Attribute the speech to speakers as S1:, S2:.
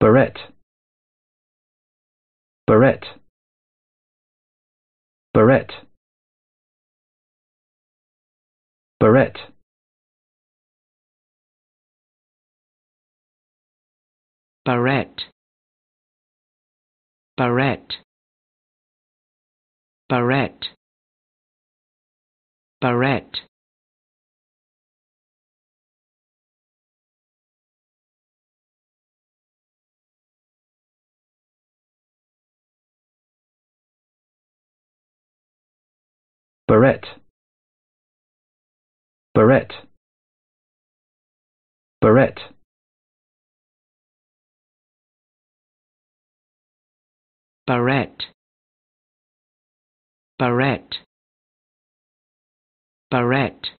S1: barrett barrett barrett barrett barrett barrett barrett barrett barrette barrette barrette barrette barrette barrette